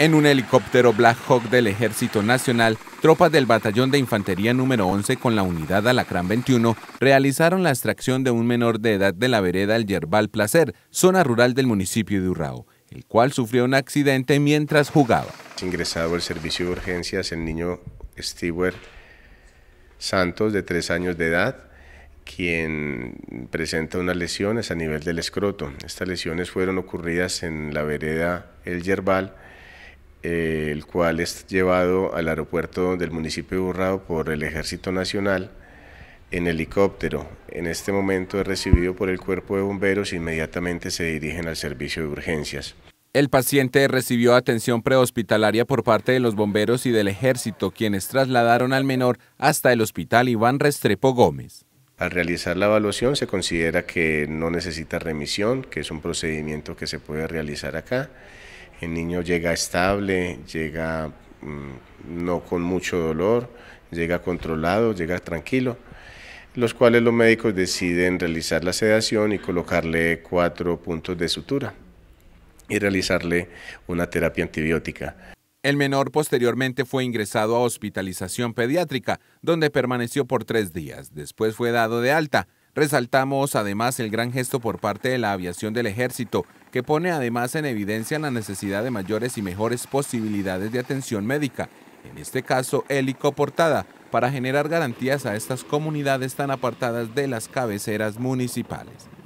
En un helicóptero Black Hawk del Ejército Nacional, tropas del Batallón de Infantería número 11 con la unidad Alacrán 21 realizaron la extracción de un menor de edad de la vereda El Yerbal Placer, zona rural del municipio de Urrao, el cual sufrió un accidente mientras jugaba. Ingresado al servicio de urgencias el niño Stewart Santos, de tres años de edad, quien presenta unas lesiones a nivel del escroto. Estas lesiones fueron ocurridas en la vereda El Yerbal, eh, el cual es llevado al aeropuerto del municipio de Burrado por el Ejército Nacional en helicóptero. En este momento es recibido por el cuerpo de bomberos e inmediatamente se dirigen al servicio de urgencias. El paciente recibió atención prehospitalaria por parte de los bomberos y del ejército, quienes trasladaron al menor hasta el hospital Iván Restrepo Gómez. Al realizar la evaluación se considera que no necesita remisión, que es un procedimiento que se puede realizar acá el niño llega estable, llega mm, no con mucho dolor, llega controlado, llega tranquilo, los cuales los médicos deciden realizar la sedación y colocarle cuatro puntos de sutura y realizarle una terapia antibiótica. El menor posteriormente fue ingresado a hospitalización pediátrica, donde permaneció por tres días. Después fue dado de alta. Resaltamos además el gran gesto por parte de la aviación del ejército, que pone además en evidencia la necesidad de mayores y mejores posibilidades de atención médica, en este caso helicoportada, para generar garantías a estas comunidades tan apartadas de las cabeceras municipales.